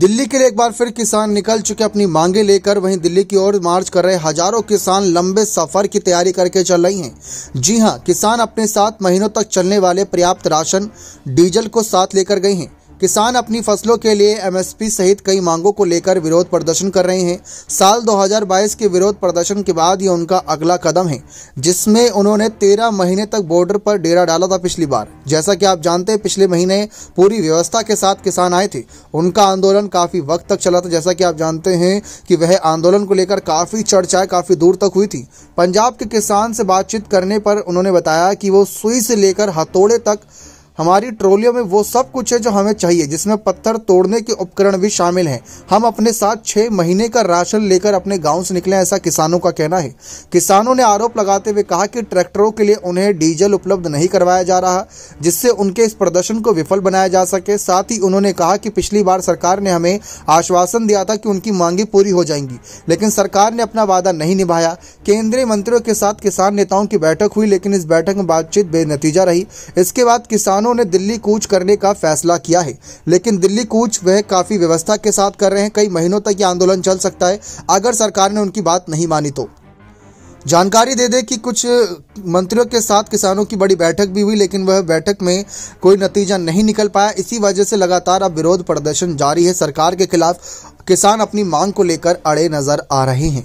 दिल्ली के लिए एक बार फिर किसान निकल चुके अपनी मांगे लेकर वहीं दिल्ली की ओर मार्च कर रहे हजारों किसान लंबे सफर की तैयारी करके चल रही हैं जी हां किसान अपने साथ महीनों तक चलने वाले पर्याप्त राशन डीजल को साथ लेकर गए हैं किसान अपनी फसलों के लिए एमएसपी सहित कई मांगों को लेकर विरोध प्रदर्शन कर रहे हैं साल 2022 के विरोध प्रदर्शन के बाद यह उनका अगला कदम है जिसमें उन्होंने तेरह महीने तक बॉर्डर पर डेरा डाला था पिछली बार जैसा कि आप जानते हैं पिछले महीने पूरी व्यवस्था के साथ किसान आए थे उनका आंदोलन काफी वक्त तक चला था जैसा की आप जानते हैं की वह आंदोलन को लेकर काफी चर्चाएं काफी दूर तक हुई थी पंजाब के किसान से बातचीत करने पर उन्होंने बताया कि वो सुई से लेकर हथौड़े तक हमारी ट्रोलियों में वो सब कुछ है जो हमें चाहिए जिसमें पत्थर तोड़ने के उपकरण भी शामिल हैं हम अपने साथ छः महीने का राशन लेकर अपने गांव से निकले ऐसा किसानों का कहना है किसानों ने आरोप लगाते हुए कहा कि ट्रैक्टरों के लिए उन्हें डीजल उपलब्ध नहीं करवाया जा रहा जिससे उनके इस प्रदर्शन को विफल बनाया जा सके साथ ही उन्होंने कहा कि पिछली बार सरकार ने हमें आश्वासन दिया था कि उनकी मांगे पूरी हो जाएंगी लेकिन सरकार ने अपना वादा नहीं निभाया केंद्रीय मंत्रियों के साथ किसान नेताओं की बैठक हुई लेकिन इस बैठक में बातचीत बेनतीजा रही इसके बाद किसानों मुसलमानों ने दिल्ली कूच करने का फैसला किया है लेकिन दिल्ली कूच वह काफी व्यवस्था के साथ कर रहे हैं कई महीनों तक ये आंदोलन चल सकता है अगर सरकार ने उनकी बात नहीं मानी तो जानकारी दे दे कि कुछ मंत्रियों के साथ किसानों की बड़ी बैठक भी हुई लेकिन वह बैठक में कोई नतीजा नहीं निकल पाया इसी वजह से लगातार अब विरोध प्रदर्शन जारी है सरकार के खिलाफ किसान अपनी मांग को लेकर अड़े नजर आ रहे हैं